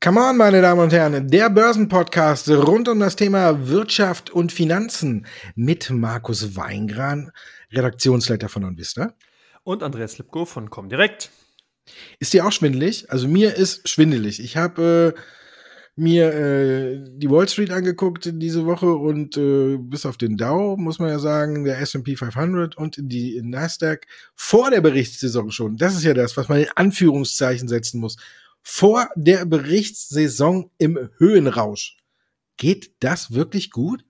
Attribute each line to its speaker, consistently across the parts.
Speaker 1: Come on, meine Damen und Herren, der Börsenpodcast rund um das Thema Wirtschaft und Finanzen mit Markus Weingran, Redaktionsleiter von OnVista.
Speaker 2: Und Andreas Lipko von Comdirect.
Speaker 1: Ist dir auch schwindelig? Also mir ist schwindelig. Ich habe äh, mir äh, die Wall Street angeguckt diese Woche und äh, bis auf den Dow, muss man ja sagen, der S&P 500 und die Nasdaq vor der Berichtssaison schon. Das ist ja das, was man in Anführungszeichen setzen muss. Vor der Berichtssaison im Höhenrausch. Geht das wirklich gut?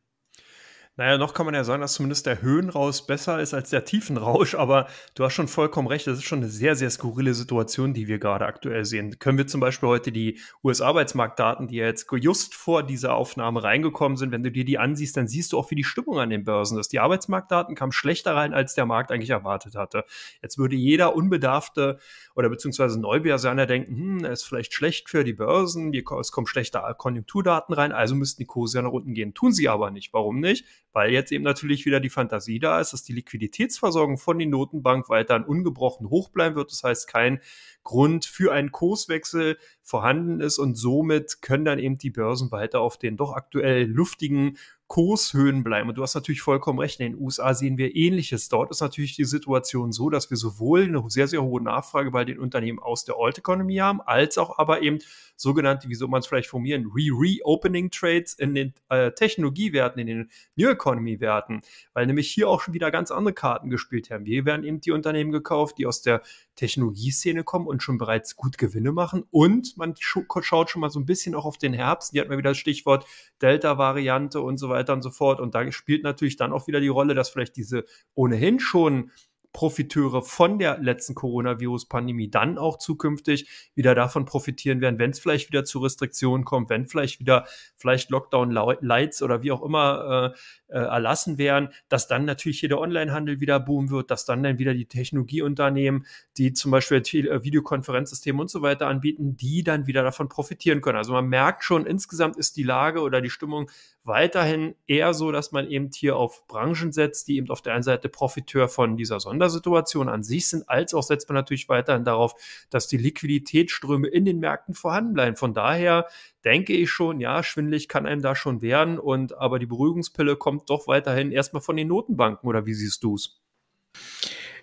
Speaker 2: Naja, noch kann man ja sagen, dass zumindest der Höhenrausch besser ist als der Tiefenrausch, aber du hast schon vollkommen recht, das ist schon eine sehr, sehr skurrile Situation, die wir gerade aktuell sehen. Können wir zum Beispiel heute die US-Arbeitsmarktdaten, die ja jetzt just vor dieser Aufnahme reingekommen sind, wenn du dir die ansiehst, dann siehst du auch, wie die Stimmung an den Börsen ist. Die Arbeitsmarktdaten kamen schlechter rein, als der Markt eigentlich erwartet hatte. Jetzt würde jeder unbedarfte oder beziehungsweise Neubörsianer denken, hm, ist vielleicht schlecht für die Börsen, es kommen schlechte Konjunkturdaten rein, also müssten die Kurse ja nach unten gehen. Tun sie aber nicht. Warum nicht? Weil jetzt eben natürlich wieder die Fantasie da ist, dass die Liquiditätsversorgung von den Notenbank weiterhin ungebrochen hoch bleiben wird. Das heißt, kein Grund für einen Kurswechsel vorhanden ist und somit können dann eben die Börsen weiter auf den doch aktuell luftigen Kurshöhen bleiben. Und du hast natürlich vollkommen recht. In den USA sehen wir ähnliches. Dort ist natürlich die Situation so, dass wir sowohl eine sehr, sehr hohe Nachfrage bei den Unternehmen aus der Old Economy haben, als auch aber eben sogenannte, wie soll man es vielleicht formulieren, Re-Reopening Trades in den äh, Technologiewerten, in den New Economy Werten, weil nämlich hier auch schon wieder ganz andere Karten gespielt haben. Hier werden eben die Unternehmen gekauft, die aus der Technologieszene kommen und schon bereits gut Gewinne machen. Und man schaut schon mal so ein bisschen auch auf den Herbst. Hier hat man wieder das Stichwort Delta-Variante und so weiter weiter und so fort. Und da spielt natürlich dann auch wieder die Rolle, dass vielleicht diese ohnehin schon Profiteure von der letzten Coronavirus-Pandemie dann auch zukünftig wieder davon profitieren werden, wenn es vielleicht wieder zu Restriktionen kommt, wenn vielleicht wieder vielleicht Lockdown-Lights oder wie auch immer äh, äh, erlassen werden, dass dann natürlich hier der Onlinehandel wieder boomen wird, dass dann dann wieder die Technologieunternehmen, die zum Beispiel äh, Videokonferenzsysteme und so weiter anbieten, die dann wieder davon profitieren können. Also man merkt schon, insgesamt ist die Lage oder die Stimmung weiterhin eher so, dass man eben hier auf Branchen setzt, die eben auf der einen Seite Profiteur von dieser Sondersituation an sich sind, als auch setzt man natürlich weiterhin darauf, dass die Liquiditätsströme in den Märkten vorhanden bleiben. Von daher denke ich schon, ja, schwindelig kann einem da schon werden und aber die Beruhigungspille kommt doch weiterhin erstmal von den Notenbanken oder wie siehst du es?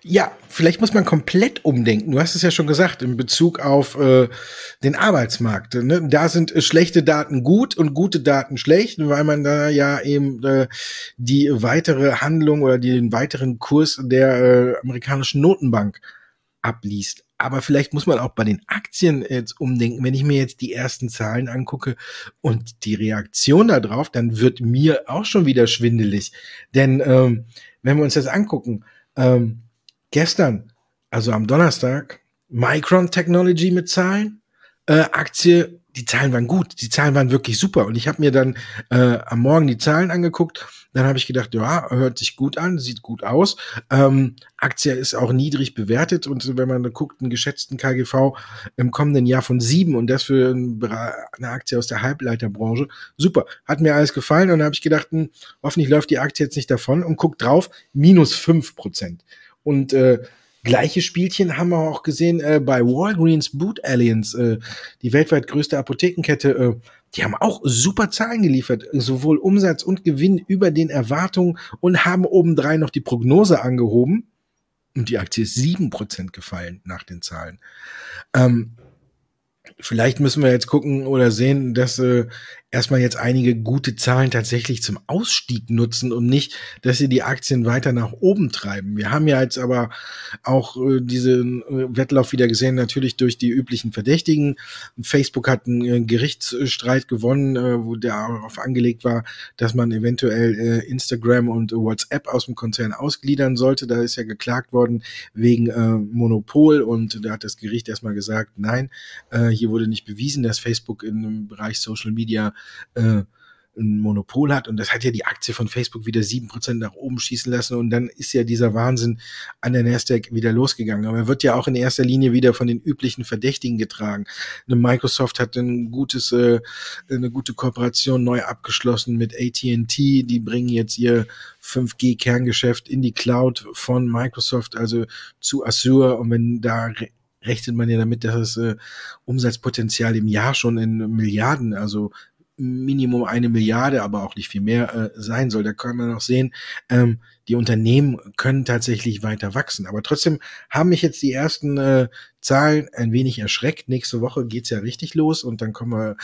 Speaker 1: Ja, vielleicht muss man komplett umdenken. Du hast es ja schon gesagt in Bezug auf äh, den Arbeitsmarkt. Ne? Da sind äh, schlechte Daten gut und gute Daten schlecht, weil man da ja eben äh, die weitere Handlung oder den weiteren Kurs der äh, amerikanischen Notenbank abliest. Aber vielleicht muss man auch bei den Aktien jetzt umdenken. Wenn ich mir jetzt die ersten Zahlen angucke und die Reaktion darauf, dann wird mir auch schon wieder schwindelig. Denn ähm, wenn wir uns das angucken, ähm, gestern, also am Donnerstag, Micron Technology mit Zahlen, äh, Aktie die Zahlen waren gut, die Zahlen waren wirklich super. Und ich habe mir dann äh, am Morgen die Zahlen angeguckt. Dann habe ich gedacht, ja, hört sich gut an, sieht gut aus. Ähm, Aktie ist auch niedrig bewertet. Und wenn man guckt, einen geschätzten KGV im kommenden Jahr von sieben und das für eine Aktie aus der Halbleiterbranche, super. Hat mir alles gefallen. Und dann habe ich gedacht, hm, hoffentlich läuft die Aktie jetzt nicht davon und guckt drauf, minus fünf Prozent. Und äh, Gleiche Spielchen haben wir auch gesehen äh, bei Walgreens Boot Alliance, äh, die weltweit größte Apothekenkette. Äh, die haben auch super Zahlen geliefert, äh, sowohl Umsatz und Gewinn über den Erwartungen und haben obendrein noch die Prognose angehoben. Und die Aktie ist sieben Prozent gefallen nach den Zahlen. Ähm, Vielleicht müssen wir jetzt gucken oder sehen, dass äh, erstmal jetzt einige gute Zahlen tatsächlich zum Ausstieg nutzen und nicht, dass sie die Aktien weiter nach oben treiben. Wir haben ja jetzt aber auch äh, diesen äh, Wettlauf wieder gesehen, natürlich durch die üblichen Verdächtigen. Facebook hat einen äh, Gerichtsstreit gewonnen, äh, wo der darauf angelegt war, dass man eventuell äh, Instagram und WhatsApp aus dem Konzern ausgliedern sollte. Da ist ja geklagt worden wegen äh, Monopol und da hat das Gericht erstmal gesagt, nein, äh, hier wurde nicht bewiesen, dass Facebook im Bereich Social Media äh, ein Monopol hat. Und das hat ja die Aktie von Facebook wieder sieben Prozent nach oben schießen lassen. Und dann ist ja dieser Wahnsinn an der Nasdaq wieder losgegangen. Aber er wird ja auch in erster Linie wieder von den üblichen Verdächtigen getragen. Eine Microsoft hat ein gutes, äh, eine gute Kooperation neu abgeschlossen mit AT&T. Die bringen jetzt ihr 5G-Kerngeschäft in die Cloud von Microsoft, also zu Azure. Und wenn da rechnet man ja damit, dass das äh, Umsatzpotenzial im Jahr schon in Milliarden, also Minimum eine Milliarde, aber auch nicht viel mehr äh, sein soll. Da kann man noch sehen, ähm, die Unternehmen können tatsächlich weiter wachsen. Aber trotzdem haben mich jetzt die ersten äh, Zahlen ein wenig erschreckt. Nächste Woche geht's ja richtig los und dann kommen wir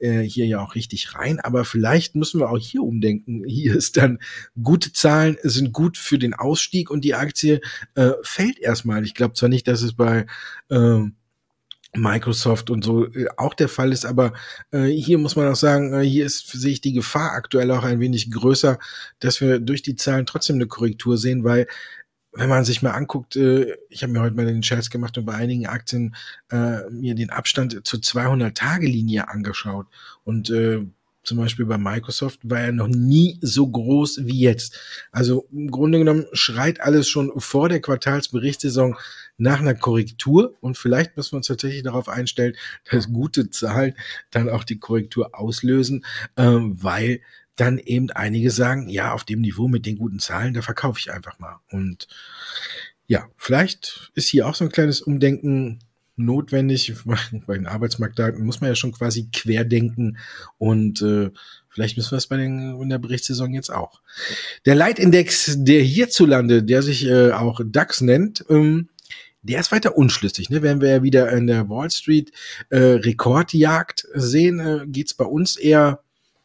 Speaker 1: äh, hier ja auch richtig rein. Aber vielleicht müssen wir auch hier umdenken. Hier ist dann, gute Zahlen sind gut für den Ausstieg und die Aktie äh, fällt erstmal. Ich glaube zwar nicht, dass es bei... Äh, Microsoft und so äh, auch der Fall ist. Aber äh, hier muss man auch sagen, äh, hier ist, sehe ich die Gefahr aktuell auch ein wenig größer, dass wir durch die Zahlen trotzdem eine Korrektur sehen, weil wenn man sich mal anguckt, äh, ich habe mir heute mal den Scherz gemacht und bei einigen Aktien äh, mir den Abstand zur 200-Tage-Linie angeschaut und äh, zum Beispiel bei Microsoft, war ja noch nie so groß wie jetzt. Also im Grunde genommen schreit alles schon vor der Quartalsberichtssaison nach einer Korrektur und vielleicht müssen wir uns tatsächlich darauf einstellen, dass gute Zahlen dann auch die Korrektur auslösen, ähm, weil dann eben einige sagen, ja, auf dem Niveau mit den guten Zahlen, da verkaufe ich einfach mal. Und ja, vielleicht ist hier auch so ein kleines Umdenken notwendig, bei den Arbeitsmarktdaten muss man ja schon quasi querdenken und äh, vielleicht müssen wir es bei den, in der Berichtssaison jetzt auch. Der Leitindex, der hierzulande, der sich äh, auch DAX nennt, ähm, der ist weiter unschlüssig. Ne? Wenn wir ja wieder in der Wall Street äh, Rekordjagd sehen, äh, geht's bei uns eher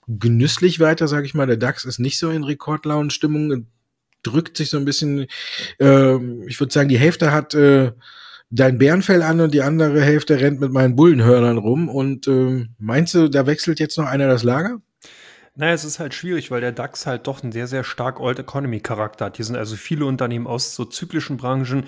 Speaker 1: genüsslich weiter, sage ich mal. Der DAX ist nicht so in Rekordlaunenstimmung, drückt sich so ein bisschen, äh, ich würde sagen, die Hälfte hat äh, dein Bärenfell an und die andere Hälfte rennt mit meinen Bullenhörnern rum. Und äh, meinst du, da wechselt jetzt noch einer das Lager?
Speaker 2: Naja, es ist halt schwierig, weil der DAX halt doch einen sehr, sehr stark Old Economy Charakter hat. Hier sind also viele Unternehmen aus so zyklischen Branchen,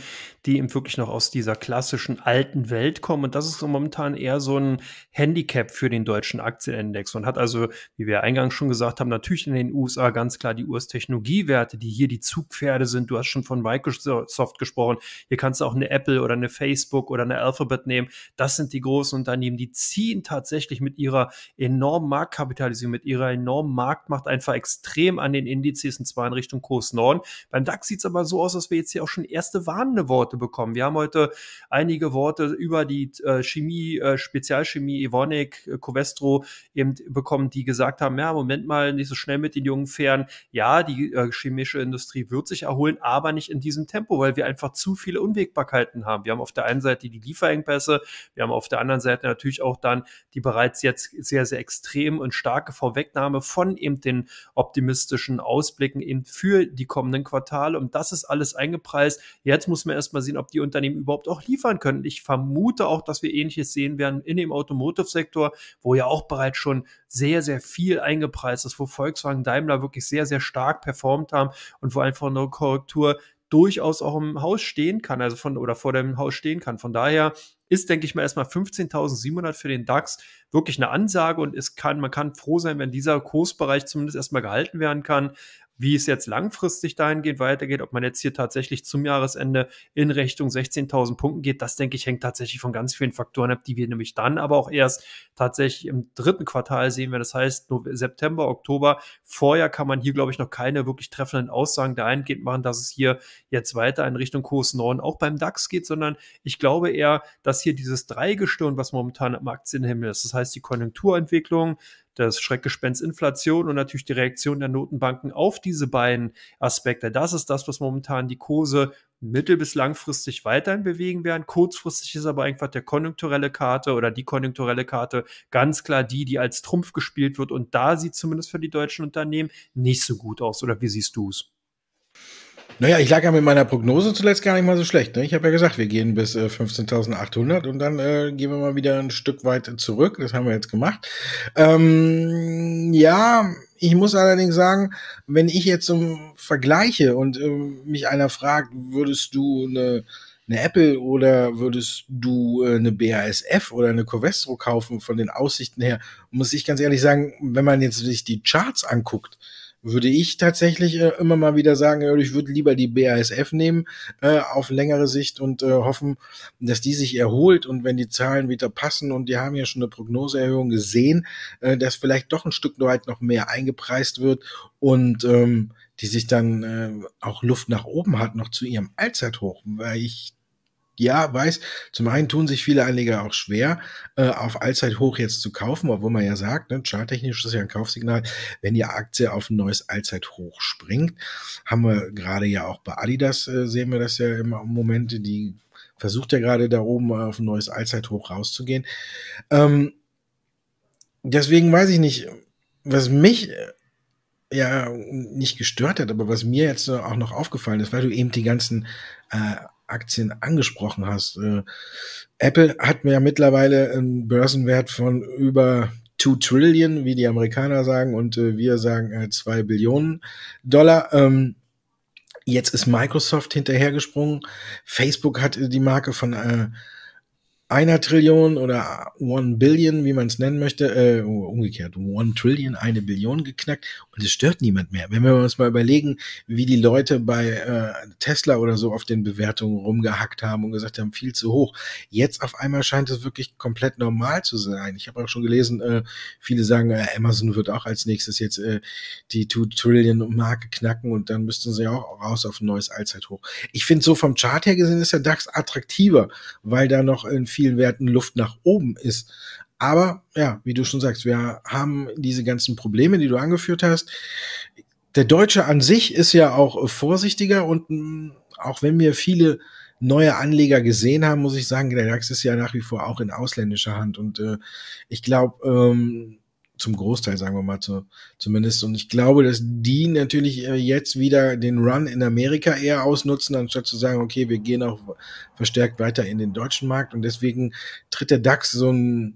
Speaker 2: die eben wirklich noch aus dieser klassischen alten Welt kommen. Und das ist so momentan eher so ein Handicap für den deutschen Aktienindex und hat also, wie wir eingangs schon gesagt haben, natürlich in den USA ganz klar die US-Technologiewerte, die hier die Zugpferde sind. Du hast schon von Microsoft gesprochen. Hier kannst du auch eine Apple oder eine Facebook oder eine Alphabet nehmen. Das sind die großen Unternehmen, die ziehen tatsächlich mit ihrer enormen Marktkapitalisierung, mit ihrer enormen Marktmacht einfach extrem an den Indizes und zwar in Richtung Kurs Norden. Beim DAX sieht es aber so aus, dass wir jetzt hier auch schon erste warnende Worte bekommen. Wir haben heute einige Worte über die äh, Chemie, äh, Spezialchemie wie Ivonik, äh, Covestro eben bekommen, die gesagt haben, ja, Moment mal, nicht so schnell mit den jungen Pferden. Ja, die äh, chemische Industrie wird sich erholen, aber nicht in diesem Tempo, weil wir einfach zu viele Unwägbarkeiten haben. Wir haben auf der einen Seite die Lieferengpässe, wir haben auf der anderen Seite natürlich auch dann die bereits jetzt sehr, sehr extrem und starke Vorwegnahme von eben den optimistischen Ausblicken eben für die kommenden Quartale. Und das ist alles eingepreist. Jetzt muss man erstmal sehen, ob die Unternehmen überhaupt auch liefern können. Ich vermute auch, dass wir Ähnliches sehen werden in dem Automotor. Automotive-Sektor, wo ja auch bereits schon sehr, sehr viel eingepreist ist, wo Volkswagen Daimler wirklich sehr, sehr stark performt haben und wo einfach eine Korrektur durchaus auch im Haus stehen kann, also von oder vor dem Haus stehen kann. Von daher ist, denke ich mal, erstmal 15.700 für den DAX wirklich eine Ansage und es kann, man kann froh sein, wenn dieser Kursbereich zumindest erstmal gehalten werden kann wie es jetzt langfristig dahingehend weitergeht, ob man jetzt hier tatsächlich zum Jahresende in Richtung 16.000 Punkten geht, das denke ich hängt tatsächlich von ganz vielen Faktoren ab, die wir nämlich dann aber auch erst tatsächlich im dritten Quartal sehen werden. Das heißt, September, Oktober, vorher kann man hier, glaube ich, noch keine wirklich treffenden Aussagen dahingehend machen, dass es hier jetzt weiter in Richtung Kurs 9 auch beim DAX geht, sondern ich glaube eher, dass hier dieses Dreigestirn, was momentan am Aktienhimmel ist, das heißt die Konjunkturentwicklung, das Schreckgespenst Inflation und natürlich die Reaktion der Notenbanken auf diese beiden Aspekte. Das ist das, was momentan die Kurse mittel- bis langfristig weiterhin bewegen werden. Kurzfristig ist aber einfach der konjunkturelle Karte oder die konjunkturelle Karte ganz klar die, die als Trumpf gespielt wird. Und da sieht zumindest für die deutschen Unternehmen nicht so gut aus. Oder wie siehst du es?
Speaker 1: Naja, ich lag ja mit meiner Prognose zuletzt gar nicht mal so schlecht. Ne? Ich habe ja gesagt, wir gehen bis äh, 15.800 und dann äh, gehen wir mal wieder ein Stück weit zurück. Das haben wir jetzt gemacht. Ähm, ja, ich muss allerdings sagen, wenn ich jetzt so vergleiche und äh, mich einer fragt, würdest du eine eine Apple oder würdest du äh, eine BASF oder eine Covestro kaufen von den Aussichten her, muss ich ganz ehrlich sagen, wenn man jetzt sich die Charts anguckt, würde ich tatsächlich äh, immer mal wieder sagen, ich würde lieber die BASF nehmen äh, auf längere Sicht und äh, hoffen, dass die sich erholt und wenn die Zahlen wieder passen und die haben ja schon eine Prognoseerhöhung gesehen, äh, dass vielleicht doch ein Stück weit noch mehr eingepreist wird und ähm, die sich dann äh, auch Luft nach oben hat, noch zu ihrem Allzeithoch, weil ich ja, weiß, zum einen tun sich viele Anleger auch schwer, äh, auf Allzeithoch jetzt zu kaufen, obwohl man ja sagt, ne, charttechnisch ist ja ein Kaufsignal, wenn die Aktie auf ein neues Allzeithoch springt. Haben wir gerade ja auch bei Adidas, äh, sehen wir das ja im Moment, die versucht ja gerade da oben auf ein neues Allzeithoch rauszugehen. Ähm, deswegen weiß ich nicht, was mich äh, ja nicht gestört hat, aber was mir jetzt auch noch aufgefallen ist, weil du eben die ganzen äh, Aktien angesprochen hast. Äh, Apple hat ja mittlerweile einen Börsenwert von über 2 Trillion, wie die Amerikaner sagen, und äh, wir sagen äh, 2 Billionen Dollar. Ähm, jetzt ist Microsoft hinterhergesprungen. Facebook hat äh, die Marke von äh, einer Trillion oder One Billion, wie man es nennen möchte, äh, umgekehrt, One Trillion, eine Billion geknackt und es stört niemand mehr. Wenn wir uns mal überlegen, wie die Leute bei äh, Tesla oder so auf den Bewertungen rumgehackt haben und gesagt haben, viel zu hoch. Jetzt auf einmal scheint es wirklich komplett normal zu sein. Ich habe auch schon gelesen, äh, viele sagen, äh, Amazon wird auch als nächstes jetzt äh, die Two Trillion Marke knacken und dann müssten sie auch raus auf ein neues Allzeithoch. Ich finde so vom Chart her gesehen ist der DAX attraktiver, weil da noch in viel vielen Werten Luft nach oben ist. Aber ja, wie du schon sagst, wir haben diese ganzen Probleme, die du angeführt hast. Der Deutsche an sich ist ja auch äh, vorsichtiger und mm, auch wenn wir viele neue Anleger gesehen haben, muss ich sagen, der DAX ist ja nach wie vor auch in ausländischer Hand. Und äh, ich glaube, ähm, zum Großteil, sagen wir mal zu, zumindest. Und ich glaube, dass die natürlich äh, jetzt wieder den Run in Amerika eher ausnutzen, anstatt zu sagen, okay, wir gehen auch verstärkt weiter in den deutschen Markt. Und deswegen tritt der DAX so ein,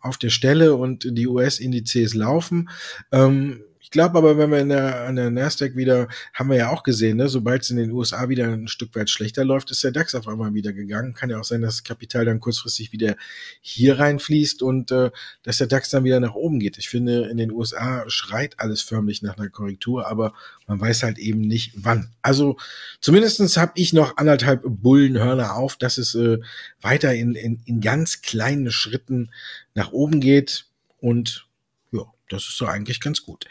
Speaker 1: auf der Stelle und die US-Indizes laufen. Ähm, glaube aber, wenn wir in der, an der Nasdaq wieder, haben wir ja auch gesehen, ne, sobald es in den USA wieder ein Stück weit schlechter läuft, ist der DAX auf einmal wieder gegangen. Kann ja auch sein, dass das Kapital dann kurzfristig wieder hier reinfließt und äh, dass der DAX dann wieder nach oben geht. Ich finde, in den USA schreit alles förmlich nach einer Korrektur, aber man weiß halt eben nicht wann. Also zumindestens habe ich noch anderthalb Bullenhörner auf, dass es äh, weiter in, in, in ganz kleinen Schritten nach oben geht und das ist so eigentlich ganz gut.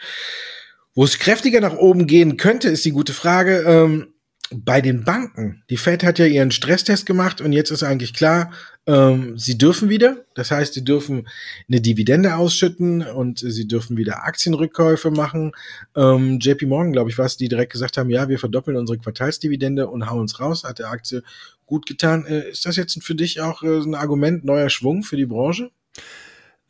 Speaker 1: Wo es kräftiger nach oben gehen könnte, ist die gute Frage. Ähm, bei den Banken. Die Fed hat ja ihren Stresstest gemacht und jetzt ist eigentlich klar, ähm, sie dürfen wieder. Das heißt, sie dürfen eine Dividende ausschütten und sie dürfen wieder Aktienrückkäufe machen. Ähm, JP Morgan, glaube ich, war es, die direkt gesagt haben, ja, wir verdoppeln unsere Quartalsdividende und hauen uns raus. Hat der Aktie gut getan. Äh, ist das jetzt für dich auch äh, ein Argument, neuer Schwung für die
Speaker 2: Branche?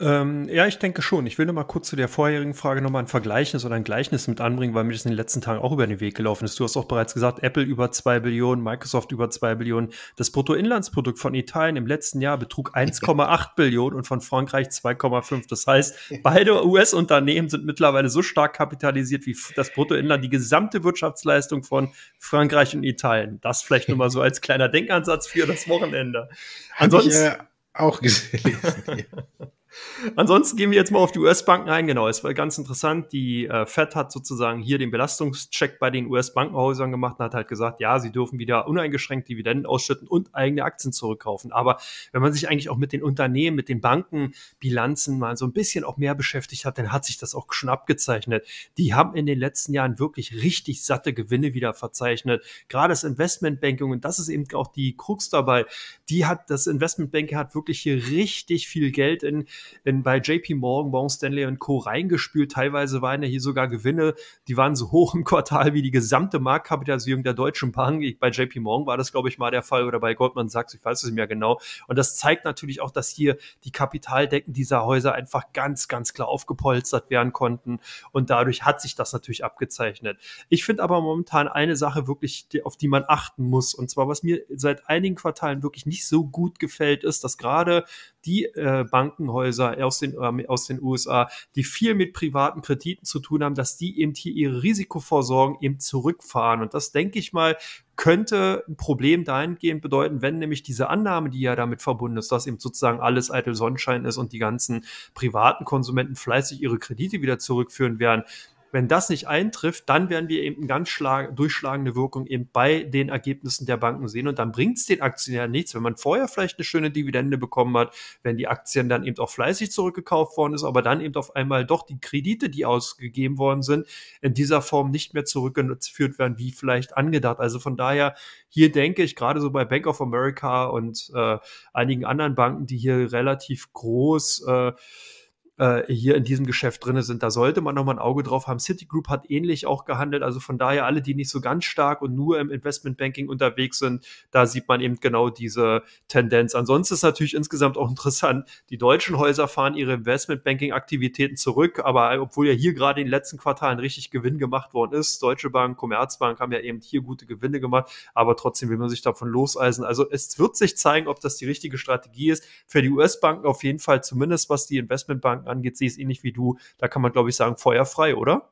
Speaker 2: Ähm, ja, ich denke schon. Ich will nur mal kurz zu der vorherigen Frage nochmal ein Vergleichnis oder ein Gleichnis mit anbringen, weil mir das in den letzten Tagen auch über den Weg gelaufen ist. Du hast auch bereits gesagt, Apple über 2 Billionen, Microsoft über 2 Billionen. Das Bruttoinlandsprodukt von Italien im letzten Jahr betrug 1,8 Billionen und von Frankreich 2,5. Das heißt, beide US-Unternehmen sind mittlerweile so stark kapitalisiert wie das Bruttoinland, die gesamte Wirtschaftsleistung von Frankreich und Italien. Das vielleicht nur mal so als kleiner Denkansatz für das Wochenende. Ansonsten. Hab ich, äh, auch gesehen. Ansonsten gehen wir jetzt mal auf die US-Banken ein. Genau, es war ganz interessant. Die äh, Fed hat sozusagen hier den Belastungscheck bei den US-Bankenhäusern gemacht und hat halt gesagt, ja, sie dürfen wieder uneingeschränkt Dividenden ausschütten und eigene Aktien zurückkaufen. Aber wenn man sich eigentlich auch mit den Unternehmen, mit den Bankenbilanzen mal so ein bisschen auch mehr beschäftigt hat, dann hat sich das auch schon abgezeichnet. Die haben in den letzten Jahren wirklich richtig satte Gewinne wieder verzeichnet. Gerade das Investmentbanking, und das ist eben auch die Krux dabei, die hat, das Investmentbanking hat wirklich hier richtig viel Geld in in, bei JP Morgan, Morgan Stanley und Co. reingespült. Teilweise waren ja hier sogar Gewinne, die waren so hoch im Quartal wie die gesamte Marktkapitalisierung der Deutschen Bank. Ich, bei JP Morgan war das, glaube ich, mal der Fall oder bei Goldman Sachs, ich weiß es nicht mehr genau. Und das zeigt natürlich auch, dass hier die Kapitaldecken dieser Häuser einfach ganz, ganz klar aufgepolstert werden konnten. Und dadurch hat sich das natürlich abgezeichnet. Ich finde aber momentan eine Sache wirklich, auf die man achten muss. Und zwar, was mir seit einigen Quartalen wirklich nicht so gut gefällt, ist, dass gerade die äh, Bankenhäuser Finanzhäuser aus den, äh, aus den USA, die viel mit privaten Krediten zu tun haben, dass die eben hier ihre Risikovorsorgen eben zurückfahren. Und das denke ich mal, könnte ein Problem dahingehend bedeuten, wenn nämlich diese Annahme, die ja damit verbunden ist, dass eben sozusagen alles eitel Sonnenschein ist und die ganzen privaten Konsumenten fleißig ihre Kredite wieder zurückführen werden, wenn das nicht eintrifft, dann werden wir eben eine ganz durchschlagende Wirkung eben bei den Ergebnissen der Banken sehen. Und dann bringt es den Aktionären nichts, wenn man vorher vielleicht eine schöne Dividende bekommen hat, wenn die Aktien dann eben auch fleißig zurückgekauft worden ist, aber dann eben auf einmal doch die Kredite, die ausgegeben worden sind, in dieser Form nicht mehr zurückgeführt werden, wie vielleicht angedacht. Also von daher, hier denke ich gerade so bei Bank of America und äh, einigen anderen Banken, die hier relativ groß äh, äh, hier in diesem Geschäft drin sind. Da sollte man nochmal ein Auge drauf haben. Citigroup hat ähnlich auch gehandelt. Also von daher alle, die nicht so ganz stark und nur im Investmentbanking unterwegs sind, da sieht man eben genau diese Tendenz. Ansonsten ist natürlich insgesamt auch interessant, die deutschen Häuser fahren ihre Investmentbanking-Aktivitäten zurück, aber obwohl ja hier gerade in den letzten Quartalen richtig Gewinn gemacht worden ist, Deutsche Bank, Commerzbank haben ja eben hier gute Gewinne gemacht, aber trotzdem will man sich davon loseisen. Also es wird sich zeigen, ob das die richtige Strategie ist. Für die US-Banken auf jeden Fall, zumindest was die Investmentbanken angeht, sehe ich es ähnlich wie du. Da kann man, glaube ich, sagen, feuerfrei, oder?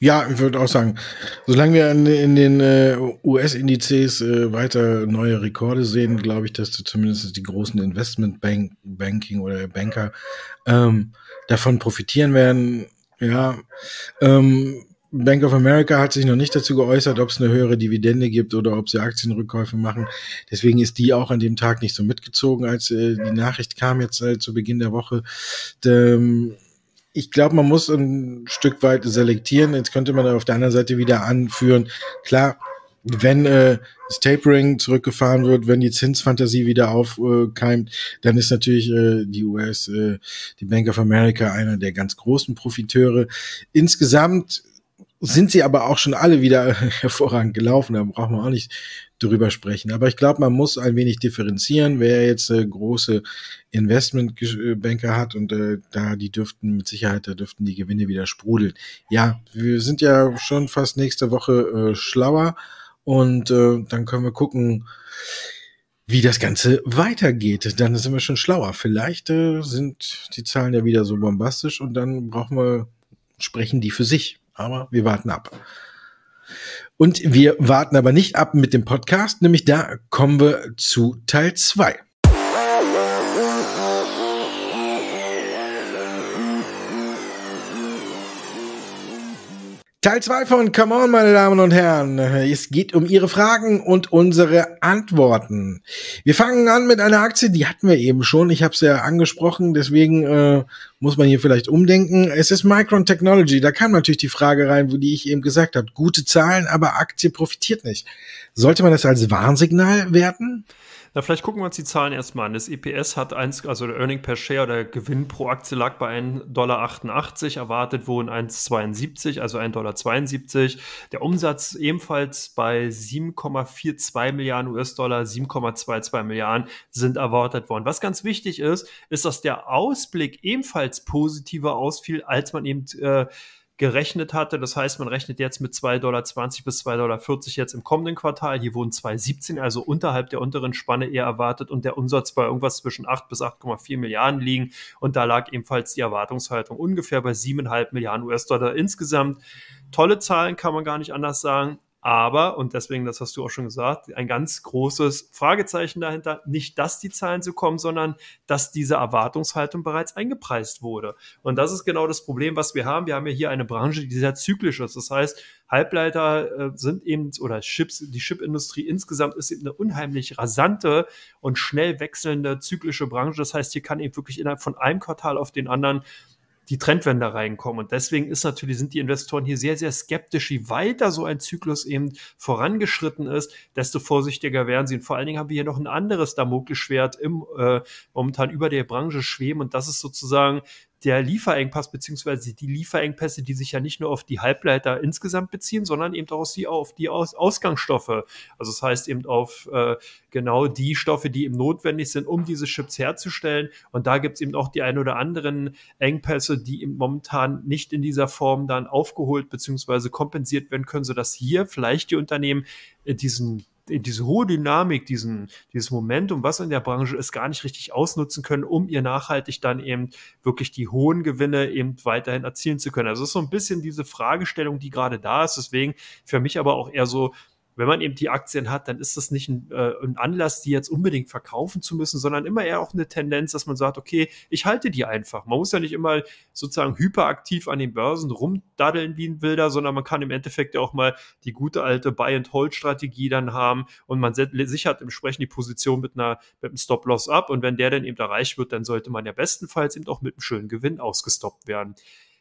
Speaker 1: Ja, ich würde auch sagen, solange wir in, in den äh, US-Indizes äh, weiter neue Rekorde sehen, glaube ich, dass zumindest die großen Investmentbanking Bank, oder Banker ähm, davon profitieren werden. Ja, ähm, Bank of America hat sich noch nicht dazu geäußert, ob es eine höhere Dividende gibt oder ob sie Aktienrückkäufe machen. Deswegen ist die auch an dem Tag nicht so mitgezogen, als äh, die Nachricht kam jetzt äh, zu Beginn der Woche. Däm, ich glaube, man muss ein Stück weit selektieren. Jetzt könnte man auf der anderen Seite wieder anführen. Klar, wenn äh, das Tapering zurückgefahren wird, wenn die Zinsfantasie wieder aufkeimt, äh, dann ist natürlich äh, die US, äh, die Bank of America einer der ganz großen Profiteure. Insgesamt sind sie aber auch schon alle wieder hervorragend gelaufen. Da brauchen wir auch nicht drüber sprechen. Aber ich glaube, man muss ein wenig differenzieren. Wer jetzt äh, große Investmentbanker äh, hat und äh, da die dürften mit Sicherheit, da dürften die Gewinne wieder sprudeln. Ja, wir sind ja schon fast nächste Woche äh, schlauer und äh, dann können wir gucken, wie das Ganze weitergeht. Dann sind wir schon schlauer. Vielleicht äh, sind die Zahlen ja wieder so bombastisch und dann brauchen wir, sprechen die für sich. Aber wir warten ab. Und wir warten aber nicht ab mit dem Podcast, nämlich da kommen wir zu Teil 2. Teil 2 von Come On, meine Damen und Herren. Es geht um Ihre Fragen und unsere Antworten. Wir fangen an mit einer Aktie, die hatten wir eben schon. Ich habe es ja angesprochen, deswegen äh, muss man hier vielleicht umdenken. Es ist Micron Technology. Da kam natürlich die Frage rein, wo die ich eben gesagt habe. Gute Zahlen, aber Aktie profitiert nicht. Sollte man das als Warnsignal werten?
Speaker 2: Na, vielleicht gucken wir uns die Zahlen erstmal an. Das EPS hat eins, also der Earning per Share oder Gewinn pro Aktie lag bei 1,88 Dollar, erwartet wurden 1,72, also 1,72 Dollar. Der Umsatz ebenfalls bei 7,42 Milliarden US-Dollar, 7,22 Milliarden sind erwartet worden. Was ganz wichtig ist, ist, dass der Ausblick ebenfalls positiver ausfiel, als man eben äh, gerechnet hatte. Das heißt, man rechnet jetzt mit 2,20 Dollar bis 2,40 Dollar jetzt im kommenden Quartal. Hier wurden 2,17, also unterhalb der unteren Spanne eher erwartet und der Umsatz bei irgendwas zwischen 8 bis 8,4 Milliarden liegen. Und da lag ebenfalls die Erwartungshaltung ungefähr bei 7,5 Milliarden US-Dollar insgesamt. Tolle Zahlen kann man gar nicht anders sagen. Aber, und deswegen, das hast du auch schon gesagt, ein ganz großes Fragezeichen dahinter, nicht, dass die Zahlen so kommen, sondern dass diese Erwartungshaltung bereits eingepreist wurde. Und das ist genau das Problem, was wir haben. Wir haben ja hier eine Branche, die sehr zyklisch ist. Das heißt, Halbleiter äh, sind eben, oder Chips, die Chipindustrie insgesamt ist eben eine unheimlich rasante und schnell wechselnde zyklische Branche. Das heißt, hier kann eben wirklich innerhalb von einem Quartal auf den anderen die Trendwende reinkommen. Und deswegen ist natürlich, sind die Investoren hier sehr, sehr skeptisch, je weiter so ein Zyklus eben vorangeschritten ist, desto vorsichtiger werden sie. Und vor allen Dingen haben wir hier noch ein anderes Damokleschwert im äh, momentan über der Branche schweben. Und das ist sozusagen der Lieferengpass beziehungsweise die Lieferengpässe, die sich ja nicht nur auf die Halbleiter insgesamt beziehen, sondern eben auch auf die, auf die Aus Ausgangsstoffe. Also das heißt eben auf äh, genau die Stoffe, die eben notwendig sind, um diese Chips herzustellen. Und da gibt es eben auch die ein oder anderen Engpässe, die eben momentan nicht in dieser Form dann aufgeholt beziehungsweise kompensiert werden können, sodass hier vielleicht die Unternehmen äh, diesen diese hohe Dynamik, diesen, dieses Momentum, was in der Branche ist, gar nicht richtig ausnutzen können, um ihr nachhaltig dann eben wirklich die hohen Gewinne eben weiterhin erzielen zu können. Also es ist so ein bisschen diese Fragestellung, die gerade da ist. Deswegen für mich aber auch eher so wenn man eben die Aktien hat, dann ist das nicht ein, äh, ein Anlass, die jetzt unbedingt verkaufen zu müssen, sondern immer eher auch eine Tendenz, dass man sagt, okay, ich halte die einfach. Man muss ja nicht immer sozusagen hyperaktiv an den Börsen rumdaddeln wie ein Wilder, sondern man kann im Endeffekt ja auch mal die gute alte Buy-and-Hold-Strategie dann haben und man sichert entsprechend die Position mit, einer, mit einem Stop-Loss ab und wenn der dann eben erreicht wird, dann sollte man ja bestenfalls eben auch mit einem schönen Gewinn ausgestoppt werden.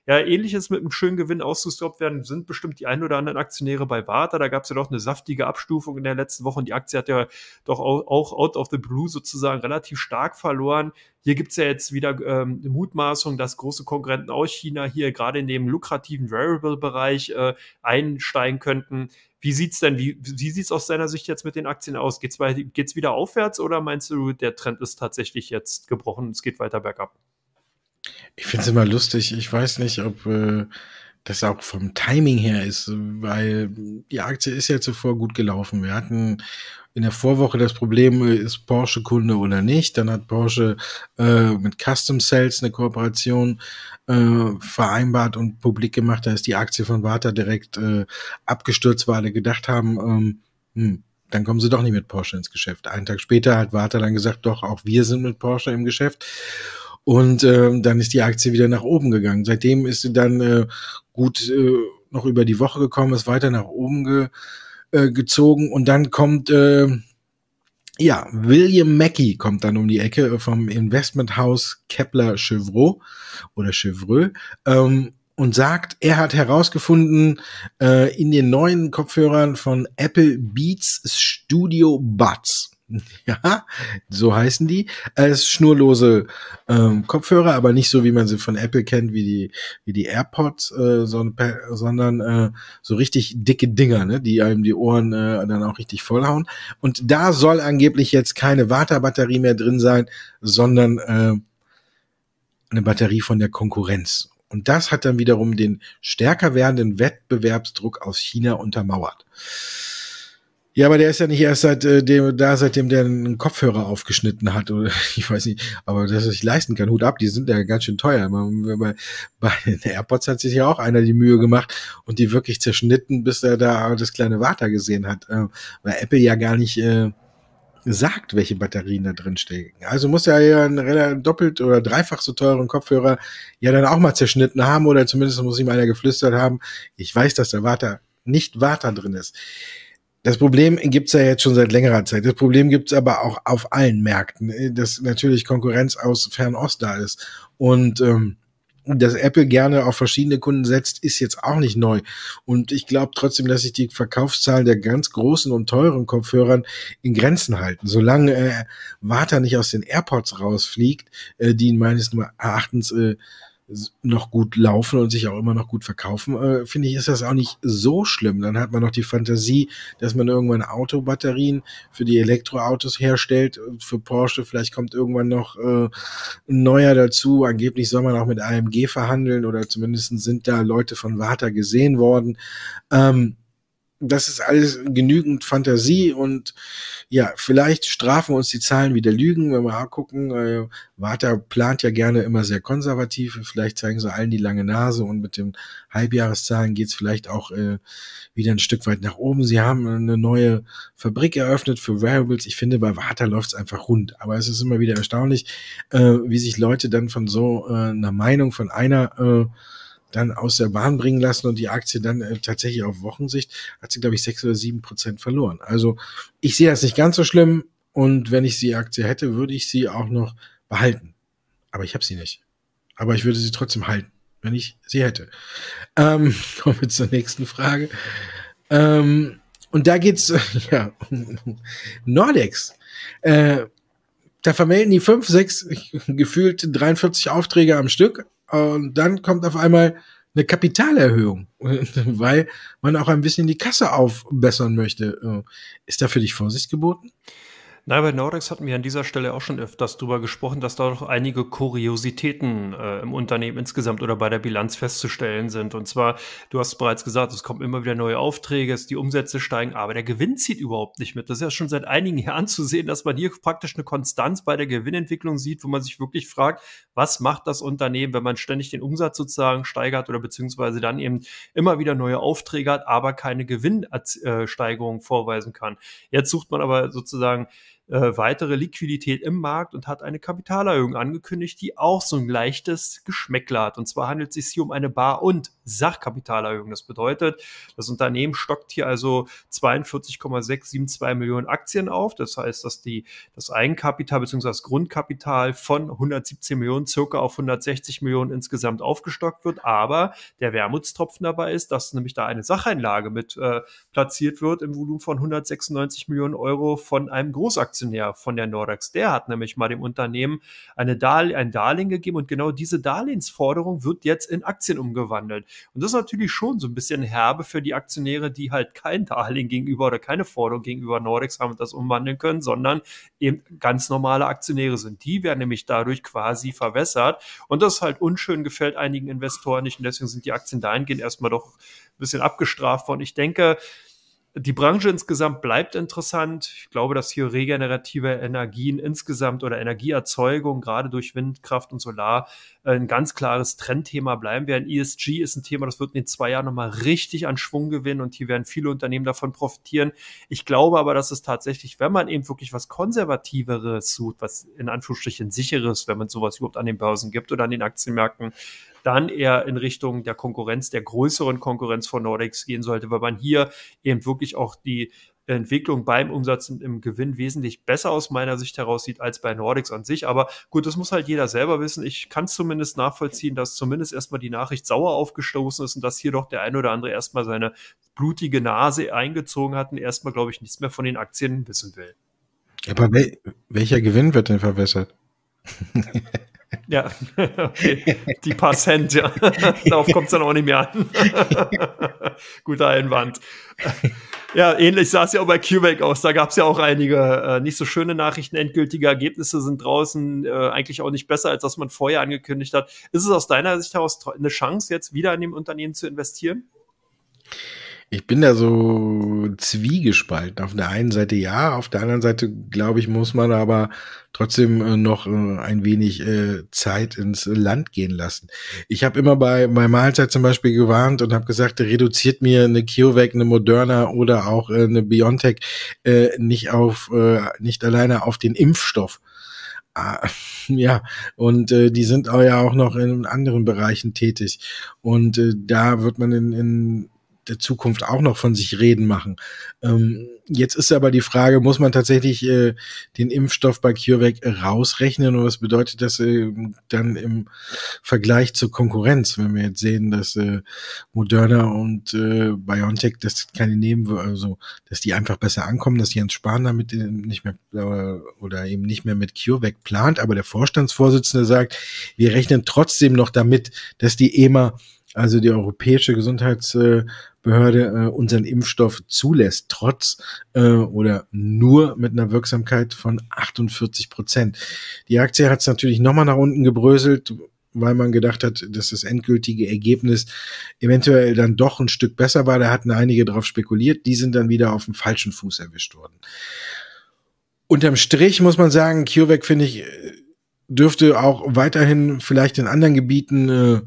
Speaker 2: Ja, ähnliches mit einem schönen Gewinn ausgestoppt werden, sind bestimmt die ein oder anderen Aktionäre bei Warta. Da gab es ja doch eine saftige Abstufung in der letzten Woche und die Aktie hat ja doch auch out of the blue sozusagen relativ stark verloren. Hier gibt's ja jetzt wieder ähm, Mutmaßung, dass große Konkurrenten aus China hier gerade in dem lukrativen Variable-Bereich äh, einsteigen könnten. Wie sieht's denn, wie, wie sieht's aus deiner Sicht jetzt mit den Aktien aus? Geht's, bei, geht's wieder aufwärts oder meinst du, der Trend ist tatsächlich jetzt gebrochen, es geht weiter bergab?
Speaker 1: Ich finde es immer lustig. Ich weiß nicht, ob äh, das auch vom Timing her ist, weil die Aktie ist ja zuvor gut gelaufen. Wir hatten in der Vorwoche das Problem, äh, ist Porsche Kunde oder nicht. Dann hat Porsche äh, mit Custom Sales eine Kooperation äh, vereinbart und publik gemacht. Da ist die Aktie von Warta direkt äh, abgestürzt, weil alle gedacht haben, ähm, hm, dann kommen sie doch nicht mit Porsche ins Geschäft. Einen Tag später hat Warta dann gesagt, doch, auch wir sind mit Porsche im Geschäft. Und ähm, dann ist die Aktie wieder nach oben gegangen. Seitdem ist sie dann äh, gut äh, noch über die Woche gekommen, ist weiter nach oben ge, äh, gezogen und dann kommt äh, ja William Mackey kommt dann um die Ecke äh, vom Investmenthaus Kepler Chevreux oder Chevreux. Ähm, und sagt, er hat herausgefunden, äh, in den neuen Kopfhörern von Apple Beats Studio Buds Ja, so heißen die. Äh, es ist schnurlose ähm, Kopfhörer, aber nicht so, wie man sie von Apple kennt, wie die, wie die AirPods, äh, sondern, äh, so richtig dicke Dinger, ne, die einem die Ohren äh, dann auch richtig vollhauen. Und da soll angeblich jetzt keine Waterbatterie mehr drin sein, sondern äh, eine Batterie von der Konkurrenz. Und das hat dann wiederum den stärker werdenden Wettbewerbsdruck aus China untermauert. Ja, aber der ist ja nicht erst seit äh, dem, da, seitdem der einen Kopfhörer aufgeschnitten hat oder ich weiß nicht, aber dass ich leisten kann, Hut ab, die sind ja ganz schön teuer. Man, bei, bei den AirPods hat sich ja auch einer die Mühe gemacht und die wirklich zerschnitten, bis er da das kleine Water gesehen hat. Äh, weil Apple ja gar nicht äh, sagt, welche Batterien da drin stecken. Also muss er ja einen doppelt oder dreifach so teuren Kopfhörer ja dann auch mal zerschnitten haben oder zumindest muss ihm einer geflüstert haben, ich weiß, dass der Water nicht Water drin ist. Das Problem gibt's ja jetzt schon seit längerer Zeit. Das Problem gibt's aber auch auf allen Märkten, äh, dass natürlich Konkurrenz aus Fernost da ist. Und ähm, dass Apple gerne auf verschiedene Kunden setzt, ist jetzt auch nicht neu. Und ich glaube trotzdem, dass sich die Verkaufszahlen der ganz großen und teuren Kopfhörern in Grenzen halten. Solange äh, Warta nicht aus den AirPods rausfliegt, äh, die meines Erachtens äh, noch gut laufen und sich auch immer noch gut verkaufen, äh, finde ich, ist das auch nicht so schlimm. Dann hat man noch die Fantasie, dass man irgendwann Autobatterien für die Elektroautos herstellt, für Porsche, vielleicht kommt irgendwann noch äh, ein neuer dazu. Angeblich soll man auch mit AMG verhandeln oder zumindest sind da Leute von Warta gesehen worden. Ähm, das ist alles genügend Fantasie und ja, vielleicht strafen uns die Zahlen wieder Lügen, wenn wir mal gucken. Äh, Warta plant ja gerne immer sehr konservativ. Vielleicht zeigen sie allen die lange Nase und mit den Halbjahreszahlen geht's vielleicht auch äh, wieder ein Stück weit nach oben. Sie haben eine neue Fabrik eröffnet für Wearables. Ich finde, bei Warta läuft's einfach rund. Aber es ist immer wieder erstaunlich, äh, wie sich Leute dann von so äh, einer Meinung, von einer äh, dann aus der Bahn bringen lassen und die Aktie dann äh, tatsächlich auf Wochensicht hat sie, glaube ich, sechs oder sieben Prozent verloren. Also ich sehe das nicht ganz so schlimm und wenn ich die Aktie hätte, würde ich sie auch noch behalten. Aber ich habe sie nicht. Aber ich würde sie trotzdem halten, wenn ich sie hätte. Ähm, kommen wir zur nächsten Frage. Ähm, und da geht's ja Nordex. Äh, da vermelden die fünf, sechs gefühlt 43 Aufträge am Stück und dann kommt auf einmal eine Kapitalerhöhung, weil man auch ein bisschen die Kasse aufbessern möchte. Äh, ist da für dich Vorsicht geboten?
Speaker 2: Na, bei Nordex hatten wir an dieser Stelle auch schon öfters darüber gesprochen, dass da doch einige Kuriositäten äh, im Unternehmen insgesamt oder bei der Bilanz festzustellen sind. Und zwar, du hast bereits gesagt, es kommen immer wieder neue Aufträge, die Umsätze steigen, aber der Gewinn zieht überhaupt nicht mit. Das ist ja schon seit einigen Jahren zu sehen, dass man hier praktisch eine Konstanz bei der Gewinnentwicklung sieht, wo man sich wirklich fragt, was macht das Unternehmen, wenn man ständig den Umsatz sozusagen steigert oder beziehungsweise dann eben immer wieder neue Aufträge hat, aber keine Gewinnsteigerung äh, vorweisen kann. Jetzt sucht man aber sozusagen äh, weitere Liquidität im Markt und hat eine Kapitalerhöhung angekündigt, die auch so ein leichtes Geschmäckler hat. Und zwar handelt es sich hier um eine Bar- und Sachkapitalerhöhung. Das bedeutet, das Unternehmen stockt hier also 42,672 Millionen Aktien auf. Das heißt, dass die, das Eigenkapital bzw. das Grundkapital von 117 Millionen circa auf 160 Millionen insgesamt aufgestockt wird. Aber der Wermutstropfen dabei ist, dass nämlich da eine Sacheinlage mit äh, platziert wird im Volumen von 196 Millionen Euro von einem Großaktionär Aktionär von der Nordex. Der hat nämlich mal dem Unternehmen eine Darle ein Darlehen gegeben und genau diese Darlehensforderung wird jetzt in Aktien umgewandelt. Und das ist natürlich schon so ein bisschen herbe für die Aktionäre, die halt kein Darlehen gegenüber oder keine Forderung gegenüber Nordex haben und das umwandeln können, sondern eben ganz normale Aktionäre sind. Die werden nämlich dadurch quasi verwässert und das ist halt unschön, gefällt einigen Investoren nicht und deswegen sind die Aktien dahingehend erstmal doch ein bisschen abgestraft worden. Ich denke, die Branche insgesamt bleibt interessant. Ich glaube, dass hier regenerative Energien insgesamt oder Energieerzeugung, gerade durch Windkraft und Solar, äh, ein ganz klares Trendthema bleiben werden. ESG ist ein Thema, das wird in den zwei Jahren nochmal richtig an Schwung gewinnen und hier werden viele Unternehmen davon profitieren. Ich glaube aber, dass es tatsächlich, wenn man eben wirklich was Konservativeres sucht, was in Anführungsstrichen sicheres, wenn man sowas überhaupt an den Börsen gibt oder an den Aktienmärkten, dann eher in Richtung der Konkurrenz, der größeren Konkurrenz von Nordex gehen sollte, weil man hier eben wirklich auch die Entwicklung beim Umsatz und im Gewinn wesentlich besser aus meiner Sicht heraus sieht als bei Nordics an sich. Aber gut, das muss halt jeder selber wissen. Ich kann zumindest nachvollziehen, dass zumindest erstmal die Nachricht sauer aufgestoßen ist und dass hier doch der ein oder andere erstmal seine blutige Nase eingezogen hat und erstmal, glaube ich, nichts mehr von den Aktien wissen will.
Speaker 1: Aber wel welcher Gewinn wird denn verbessert?
Speaker 2: Ja, okay. die paar Cent, ja. Darauf kommt es dann auch nicht mehr an. Guter Einwand. Ja, ähnlich sah es ja auch bei CubeVac aus. Da gab es ja auch einige äh, nicht so schöne Nachrichten. Endgültige Ergebnisse sind draußen äh, eigentlich auch nicht besser, als das man vorher angekündigt hat. Ist es aus deiner Sicht heraus eine Chance, jetzt wieder in dem Unternehmen zu investieren?
Speaker 1: Ja. Ich bin da so zwiegespalten. Auf der einen Seite ja, auf der anderen Seite, glaube ich, muss man aber trotzdem äh, noch äh, ein wenig äh, Zeit ins Land gehen lassen. Ich habe immer bei, bei Mahlzeit zum Beispiel gewarnt und habe gesagt, reduziert mir eine CureVac, eine Moderna oder auch eine BioNTech nicht auf, nicht alleine auf den Impfstoff. Ah, ja, und äh, die sind auch ja auch noch in anderen Bereichen tätig. Und äh, da wird man in, in der Zukunft auch noch von sich reden machen. Ähm, jetzt ist aber die Frage, muss man tatsächlich äh, den Impfstoff bei CureVac rausrechnen und was bedeutet das äh, dann im Vergleich zur Konkurrenz, wenn wir jetzt sehen, dass äh, Moderna und äh, BioNTech, das keine nehmen, also dass die einfach besser ankommen, dass Jens Spahn damit äh, nicht mehr äh, oder eben nicht mehr mit CureVac plant, aber der Vorstandsvorsitzende sagt, wir rechnen trotzdem noch damit, dass die EMA also die Europäische Gesundheitsbehörde, äh, unseren Impfstoff zulässt, trotz äh, oder nur mit einer Wirksamkeit von 48 Prozent. Die Aktie hat es natürlich nochmal nach unten gebröselt, weil man gedacht hat, dass das endgültige Ergebnis eventuell dann doch ein Stück besser war. Da hatten einige drauf spekuliert, die sind dann wieder auf dem falschen Fuß erwischt worden. Unterm Strich muss man sagen, CureVac finde ich dürfte auch weiterhin vielleicht in anderen Gebieten äh,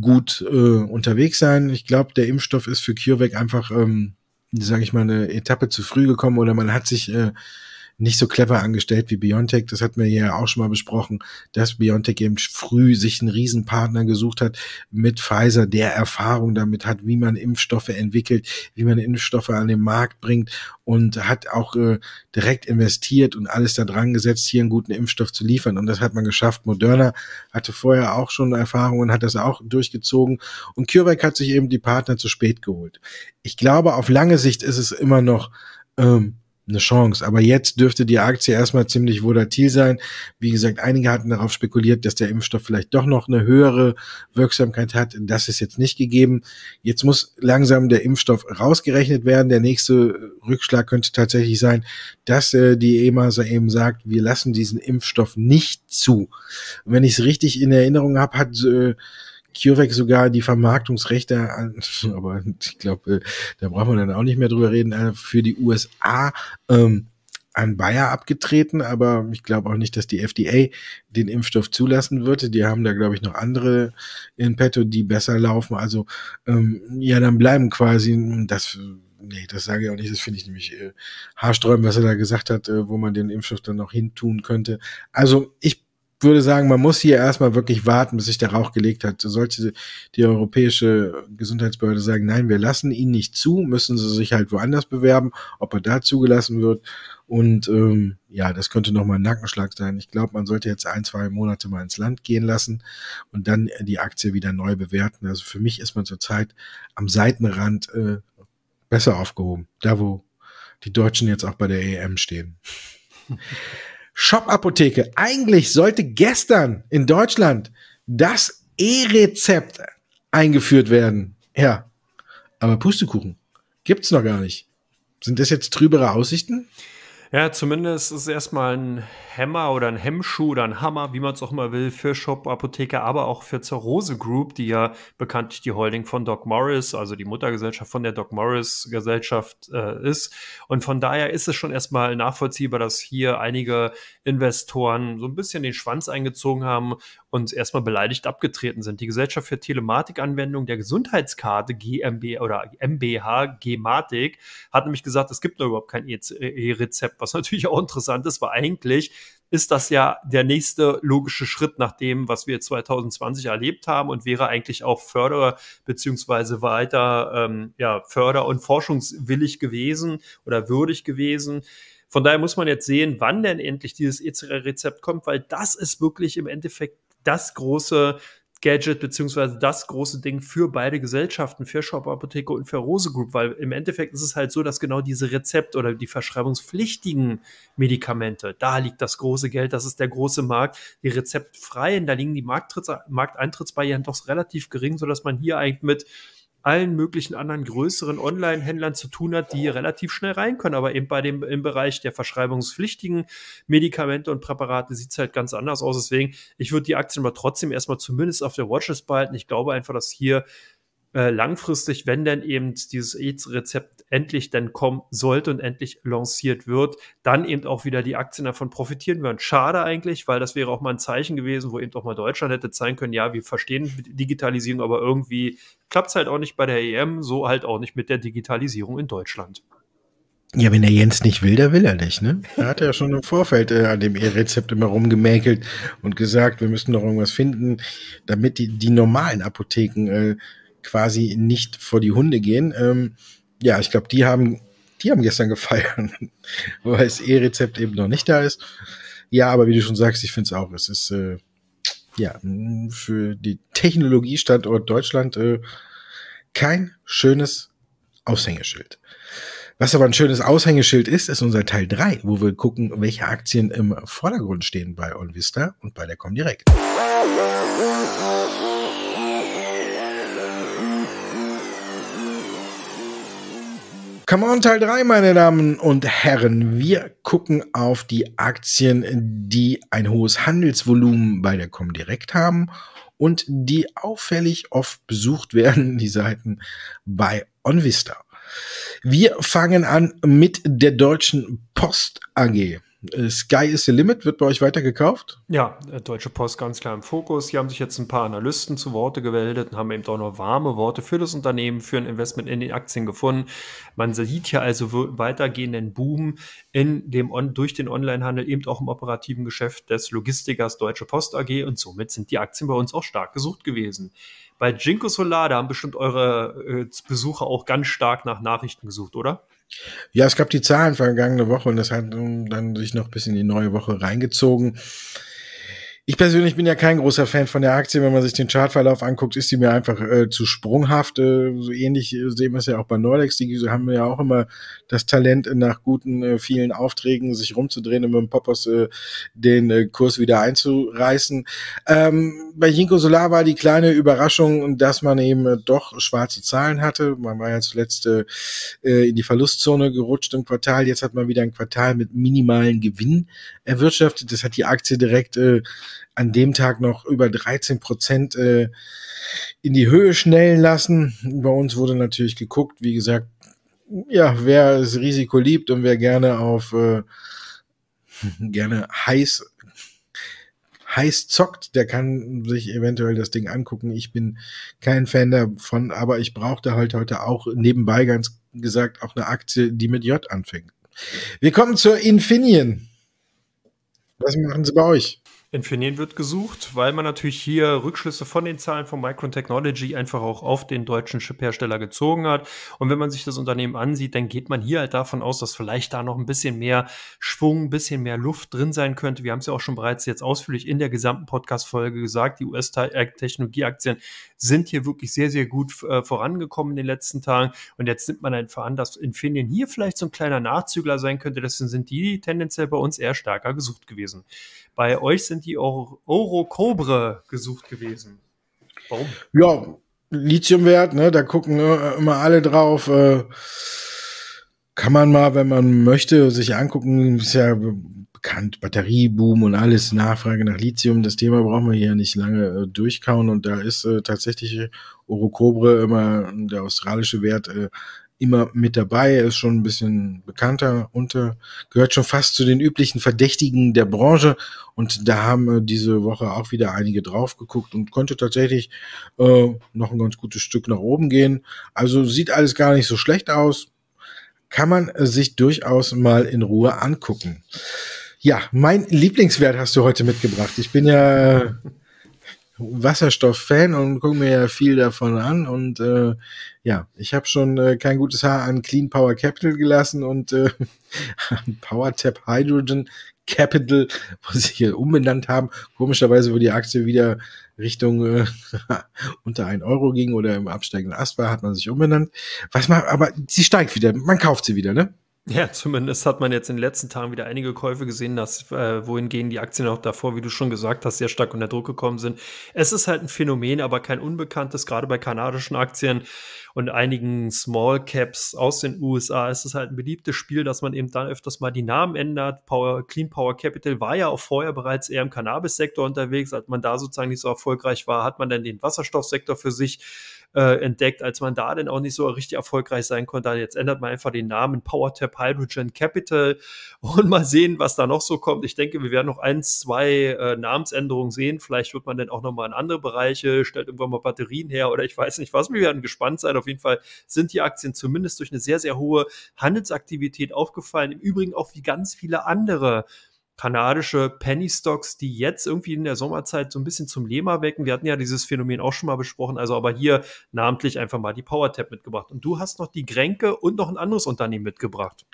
Speaker 1: gut äh, unterwegs sein. Ich glaube, der Impfstoff ist für CureVac einfach, ähm, sage ich mal, eine Etappe zu früh gekommen oder man hat sich äh, nicht so clever angestellt wie Biontech. Das hatten wir ja auch schon mal besprochen, dass Biontech eben früh sich einen Riesenpartner gesucht hat mit Pfizer, der Erfahrung damit hat, wie man Impfstoffe entwickelt, wie man Impfstoffe an den Markt bringt und hat auch äh, direkt investiert und alles da dran gesetzt, hier einen guten Impfstoff zu liefern. Und das hat man geschafft. Moderna hatte vorher auch schon Erfahrungen und hat das auch durchgezogen. Und CureVac hat sich eben die Partner zu spät geholt. Ich glaube, auf lange Sicht ist es immer noch ähm, eine Chance. Aber jetzt dürfte die Aktie erstmal ziemlich volatil sein. Wie gesagt, einige hatten darauf spekuliert, dass der Impfstoff vielleicht doch noch eine höhere Wirksamkeit hat. Das ist jetzt nicht gegeben. Jetzt muss langsam der Impfstoff rausgerechnet werden. Der nächste Rückschlag könnte tatsächlich sein, dass äh, die EMA so eben sagt, wir lassen diesen Impfstoff nicht zu. Und wenn ich es richtig in Erinnerung habe, hat äh, CureVac sogar die Vermarktungsrechte an, aber ich glaube, äh, da braucht man dann auch nicht mehr drüber reden, äh, für die USA ähm, an Bayer abgetreten, aber ich glaube auch nicht, dass die FDA den Impfstoff zulassen würde. Die haben da, glaube ich, noch andere in petto, die besser laufen. Also ähm, ja, dann bleiben quasi, hm, das nee, das sage ich auch nicht. Das finde ich nämlich äh, haarsträubend, was er da gesagt hat, äh, wo man den Impfstoff dann noch hintun könnte. Also ich würde sagen, man muss hier erstmal wirklich warten, bis sich der Rauch gelegt hat. Sollte die Europäische Gesundheitsbehörde sagen, nein, wir lassen ihn nicht zu, müssen sie sich halt woanders bewerben, ob er da zugelassen wird. Und ähm, ja, das könnte nochmal ein Nackenschlag sein. Ich glaube, man sollte jetzt ein, zwei Monate mal ins Land gehen lassen und dann die Aktie wieder neu bewerten. Also für mich ist man zurzeit am Seitenrand äh, besser aufgehoben, da wo die Deutschen jetzt auch bei der EM stehen. Shop-Apotheke. Eigentlich sollte gestern in Deutschland das E-Rezept eingeführt werden. Ja, aber Pustekuchen gibt's noch gar nicht. Sind das jetzt trübere Aussichten?
Speaker 2: Ja, zumindest ist es erstmal ein Hämmer oder ein Hemmschuh oder ein Hammer, wie man es auch immer will, für Shop Apotheke, aber auch für zur Rose Group, die ja bekanntlich die Holding von Doc Morris, also die Muttergesellschaft von der Doc Morris Gesellschaft äh, ist. Und von daher ist es schon erstmal nachvollziehbar, dass hier einige Investoren so ein bisschen den Schwanz eingezogen haben und erstmal beleidigt abgetreten sind. Die Gesellschaft für Telematikanwendung der Gesundheitskarte GmbH oder MBH Gematik hat nämlich gesagt, es gibt da überhaupt kein E-Rezept was natürlich auch interessant ist, weil eigentlich ist das ja der nächste logische Schritt nach dem, was wir 2020 erlebt haben und wäre eigentlich auch Förderer beziehungsweise weiter ähm, ja, Förder- und Forschungswillig gewesen oder würdig gewesen. Von daher muss man jetzt sehen, wann denn endlich dieses E-Rezept kommt, weil das ist wirklich im Endeffekt das große Gadget beziehungsweise das große Ding für beide Gesellschaften, für Shop Apotheke und für Rose Group, weil im Endeffekt ist es halt so, dass genau diese Rezept- oder die verschreibungspflichtigen Medikamente, da liegt das große Geld, das ist der große Markt. Die rezeptfreien, da liegen die Markteintrittsbarrieren doch relativ gering, sodass man hier eigentlich mit allen möglichen anderen größeren Online-Händlern zu tun hat, die relativ schnell rein können. Aber eben bei dem im Bereich der verschreibungspflichtigen Medikamente und Präparate sieht es halt ganz anders aus. Deswegen, ich würde die Aktien aber trotzdem erstmal zumindest auf der Watchlist behalten. Ich glaube einfach, dass hier äh, langfristig, wenn denn eben dieses AIDS-Rezept endlich dann kommen sollte und endlich lanciert wird, dann eben auch wieder die Aktien davon profitieren würden. Schade eigentlich, weil das wäre auch mal ein Zeichen gewesen, wo eben auch mal Deutschland hätte zeigen können, ja, wir verstehen Digitalisierung, aber irgendwie klappt es halt auch nicht bei der EM, so halt auch nicht mit der Digitalisierung in Deutschland.
Speaker 1: Ja, wenn der Jens nicht will, der will er nicht, ne? Er hat ja schon im Vorfeld äh, an dem E-Rezept immer rumgemäkelt und gesagt, wir müssen doch irgendwas finden, damit die, die normalen Apotheken äh, quasi nicht vor die Hunde gehen. Ähm, ja, ich glaube, die haben, die haben gestern gefeiert, weil das E-Rezept eben noch nicht da ist. Ja, aber wie du schon sagst, ich finde es auch. Es ist äh, ja für die Technologiestandort Deutschland äh, kein schönes Aushängeschild. Was aber ein schönes Aushängeschild ist, ist unser Teil 3, wo wir gucken, welche Aktien im Vordergrund stehen bei OnVista und bei der Comdirect. Come on, Teil 3, meine Damen und Herren. Wir gucken auf die Aktien, die ein hohes Handelsvolumen bei der Comdirect haben und die auffällig oft besucht werden, die Seiten bei OnVista. Wir fangen an mit der Deutschen Post AG. Äh, Sky is the Limit wird bei euch weitergekauft?
Speaker 2: Ja, äh, Deutsche Post ganz klar im Fokus. Hier haben sich jetzt ein paar Analysten zu Worte gemeldet und haben eben auch noch warme Worte für das Unternehmen, für ein Investment in die Aktien gefunden. Man sieht hier also weitergehenden Boom in dem durch den Onlinehandel, eben auch im operativen Geschäft des Logistikers Deutsche Post AG und somit sind die Aktien bei uns auch stark gesucht gewesen. Bei Jinko Solar, da haben bestimmt eure äh, Besucher auch ganz stark nach Nachrichten gesucht, oder?
Speaker 1: Ja, es gab die Zahlen vergangene Woche und das hat dann sich noch bis in die neue Woche reingezogen. Ich persönlich bin ja kein großer Fan von der Aktie. Wenn man sich den Chartverlauf anguckt, ist die mir einfach äh, zu sprunghaft. Äh, so ähnlich äh, sehen wir es ja auch bei Nordex. Die haben ja auch immer das Talent, nach guten, äh, vielen Aufträgen sich rumzudrehen und mit dem Poppers äh, den äh, Kurs wieder einzureißen. Ähm, bei Jinko Solar war die kleine Überraschung, dass man eben doch schwarze Zahlen hatte. Man war ja zuletzt in die Verlustzone gerutscht im Quartal. Jetzt hat man wieder ein Quartal mit minimalen Gewinn erwirtschaftet. Das hat die Aktie direkt an dem Tag noch über 13 Prozent äh, in die Höhe schnellen lassen. Bei uns wurde natürlich geguckt, wie gesagt, ja, wer das Risiko liebt und wer gerne auf äh, gerne heiß heiß zockt, der kann sich eventuell das Ding angucken. Ich bin kein Fan davon, aber ich brauchte halt heute auch nebenbei ganz gesagt auch eine Aktie, die mit J anfängt. Wir kommen zur Infineon. Was machen sie bei euch?
Speaker 2: Infineon wird gesucht, weil man natürlich hier Rückschlüsse von den Zahlen von Micron Technology einfach auch auf den deutschen Chiphersteller gezogen hat. Und wenn man sich das Unternehmen ansieht, dann geht man hier halt davon aus, dass vielleicht da noch ein bisschen mehr Schwung, ein bisschen mehr Luft drin sein könnte. Wir haben es ja auch schon bereits jetzt ausführlich in der gesamten Podcast-Folge gesagt, die US-Technologieaktien sind hier wirklich sehr, sehr gut äh, vorangekommen in den letzten Tagen. Und jetzt nimmt man einfach an, dass Infineon hier vielleicht so ein kleiner Nachzügler sein könnte. Deswegen sind die tendenziell bei uns eher stärker gesucht gewesen. Bei euch sind die Euro Cobre gesucht gewesen. Warum?
Speaker 1: Ja, Lithiumwert, ne, da gucken äh, immer alle drauf. Äh kann man mal, wenn man möchte, sich angucken. Ist ja bekannt, Batterieboom und alles, Nachfrage nach Lithium, das Thema brauchen wir hier nicht lange äh, durchkauen und da ist äh, tatsächlich äh, Orocobre immer hm, der australische Wert äh, immer mit dabei, ist schon ein bisschen bekannter unter, äh, gehört schon fast zu den üblichen Verdächtigen der Branche und da haben äh, diese Woche auch wieder einige drauf geguckt und konnte tatsächlich äh, noch ein ganz gutes Stück nach oben gehen. Also sieht alles gar nicht so schlecht aus. Kann man äh, sich durchaus mal in Ruhe angucken. Ja, mein Lieblingswert hast du heute mitgebracht. Ich bin ja Wasserstoff-Fan und gucke mir ja viel davon an. Und äh, ja, ich habe schon äh, kein gutes Haar an Clean Power Capital gelassen und äh, an Power Tap Hydrogen Capital, was sie hier umbenannt haben. Komischerweise, wo die Aktie wieder Richtung äh, unter ein Euro ging oder im absteigenden Ast war, hat man sich umbenannt. Was man, aber sie steigt wieder, man kauft sie wieder, ne?
Speaker 2: Ja, zumindest hat man jetzt in den letzten Tagen wieder einige Käufe gesehen, dass äh, wohin gehen die Aktien auch davor, wie du schon gesagt hast, sehr stark unter Druck gekommen sind. Es ist halt ein Phänomen, aber kein unbekanntes, gerade bei kanadischen Aktien und einigen Small Caps aus den USA Es ist halt ein beliebtes Spiel, dass man eben dann öfters mal die Namen ändert. Power, Clean Power Capital war ja auch vorher bereits eher im Cannabis-Sektor unterwegs, als man da sozusagen nicht so erfolgreich war, hat man dann den Wasserstoffsektor für sich äh, entdeckt, als man da denn auch nicht so richtig erfolgreich sein konnte. Jetzt ändert man einfach den Namen PowerTap Hydrogen Capital und mal sehen, was da noch so kommt. Ich denke, wir werden noch eins, zwei äh, Namensänderungen sehen. Vielleicht wird man dann auch nochmal in andere Bereiche, stellt irgendwann mal Batterien her oder ich weiß nicht was. Wir werden gespannt sein. Auf jeden Fall sind die Aktien zumindest durch eine sehr, sehr hohe Handelsaktivität aufgefallen. Im Übrigen auch wie ganz viele andere kanadische Penny Stocks, die jetzt irgendwie in der Sommerzeit so ein bisschen zum Leben wecken. Wir hatten ja dieses Phänomen auch schon mal besprochen, also aber hier namentlich einfach mal die PowerTap mitgebracht. Und du hast noch die Gränke und noch ein anderes Unternehmen mitgebracht.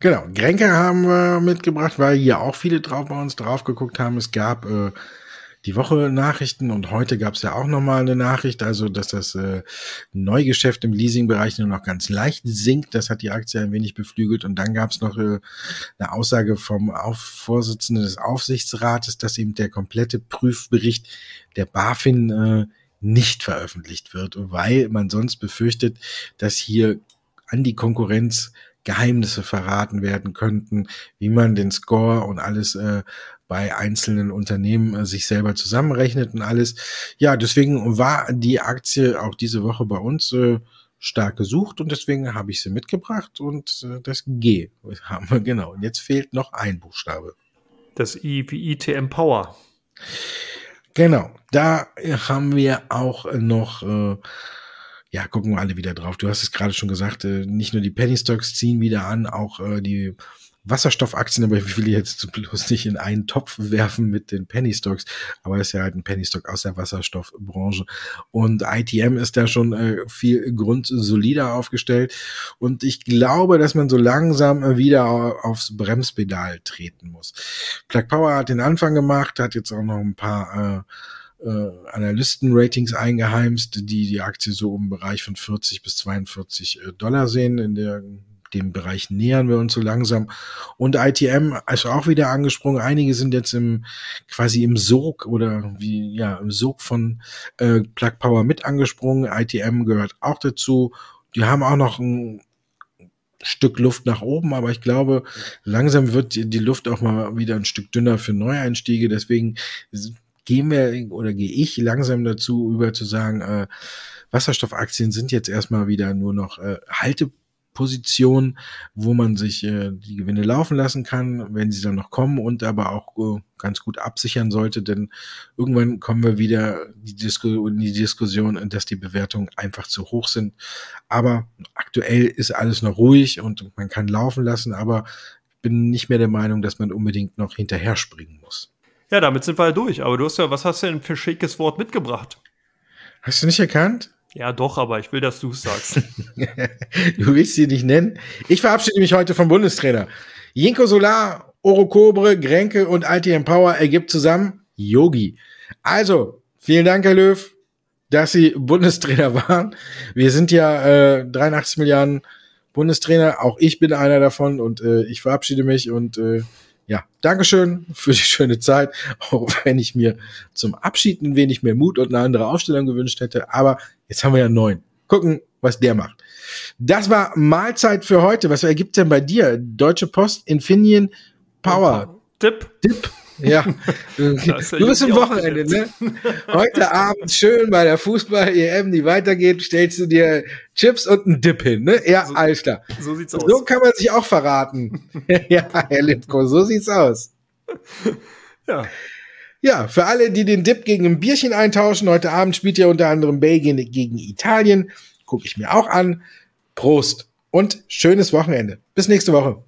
Speaker 1: Genau, Gränke haben wir mitgebracht, weil hier auch viele drauf bei uns drauf geguckt haben. Es gab äh, die Woche Nachrichten und heute gab es ja auch nochmal eine Nachricht, also dass das äh, Neugeschäft im Leasingbereich nur noch ganz leicht sinkt. Das hat die Aktie ein wenig beflügelt und dann gab es noch äh, eine Aussage vom Auf Vorsitzenden des Aufsichtsrates, dass eben der komplette Prüfbericht der BaFin äh, nicht veröffentlicht wird, weil man sonst befürchtet, dass hier an die Konkurrenz Geheimnisse verraten werden könnten, wie man den Score und alles äh, bei einzelnen Unternehmen äh, sich selber zusammenrechnet und alles. Ja, deswegen war die Aktie auch diese Woche bei uns äh, stark gesucht und deswegen habe ich sie mitgebracht und äh, das G haben wir genau. Und jetzt fehlt noch ein
Speaker 2: Buchstabe. Das I wie ITM Power.
Speaker 1: Genau, da haben wir auch noch äh, ja, gucken wir alle wieder drauf. Du hast es gerade schon gesagt, äh, nicht nur die Penny Stocks ziehen wieder an, auch äh, die Wasserstoffaktien, aber ich will jetzt bloß nicht in einen Topf werfen mit den Penny Stocks, aber ist ja halt ein Penny Stock aus der Wasserstoffbranche. Und ITM ist da schon äh, viel grundsolider aufgestellt. Und ich glaube, dass man so langsam wieder aufs Bremspedal treten muss. Plug Power hat den Anfang gemacht, hat jetzt auch noch ein paar äh, äh, Analysten-Ratings eingeheimst, die die Aktie so im Bereich von 40 bis 42 äh, Dollar sehen. In der, dem Bereich nähern wir uns so langsam. Und ITM ist auch wieder angesprungen. Einige sind jetzt im quasi im Sog oder wie ja im Sog von äh, Plug Power mit angesprungen. ITM gehört auch dazu. Die haben auch noch ein Stück Luft nach oben, aber ich glaube, langsam wird die Luft auch mal wieder ein Stück dünner für Neueinstiege. Deswegen gehen wir oder gehe ich langsam dazu über zu sagen, äh, Wasserstoffaktien sind jetzt erstmal wieder nur noch äh, Halte. Position, wo man sich äh, die Gewinne laufen lassen kann, wenn sie dann noch kommen und aber auch äh, ganz gut absichern sollte, denn irgendwann kommen wir wieder die in die Diskussion, dass die Bewertungen einfach zu hoch sind. Aber aktuell ist alles noch ruhig und man kann laufen lassen, aber ich bin nicht mehr der Meinung, dass man unbedingt noch hinterher springen muss.
Speaker 2: Ja, damit sind wir ja durch. Aber du hast ja, was hast du denn für schickes Wort mitgebracht?
Speaker 1: Hast du nicht erkannt?
Speaker 2: Ja, doch, aber ich will, dass du es sagst.
Speaker 1: du willst sie nicht nennen? Ich verabschiede mich heute vom Bundestrainer. Jinko Solar, Orokobre, Grenke und ITM Empower ergibt zusammen Yogi. Also, vielen Dank, Herr Löw, dass Sie Bundestrainer waren. Wir sind ja äh, 83 Milliarden Bundestrainer. Auch ich bin einer davon und äh, ich verabschiede mich und äh, ja, Dankeschön für die schöne Zeit, auch wenn ich mir zum Abschied ein wenig mehr Mut und eine andere Ausstellung gewünscht hätte. Aber jetzt haben wir ja neun. Gucken, was der macht. Das war Mahlzeit für heute. Was ergibt denn bei dir? Deutsche Post, Infineon, Power. Dip. Dip. Ja,
Speaker 2: du bist im Wochenende, ne?
Speaker 1: Heute Abend schön bei der Fußball-EM, die weitergeht, stellst du dir Chips und einen Dip hin, ne? Ja, so, alles klar. So sieht's aus. So kann man sich auch verraten. ja, Herr Lipko, so sieht's aus. Ja. Ja, für alle, die den Dip gegen ein Bierchen eintauschen, heute Abend spielt ja unter anderem Belgien gegen Italien. Gucke ich mir auch an. Prost und schönes Wochenende. Bis nächste Woche.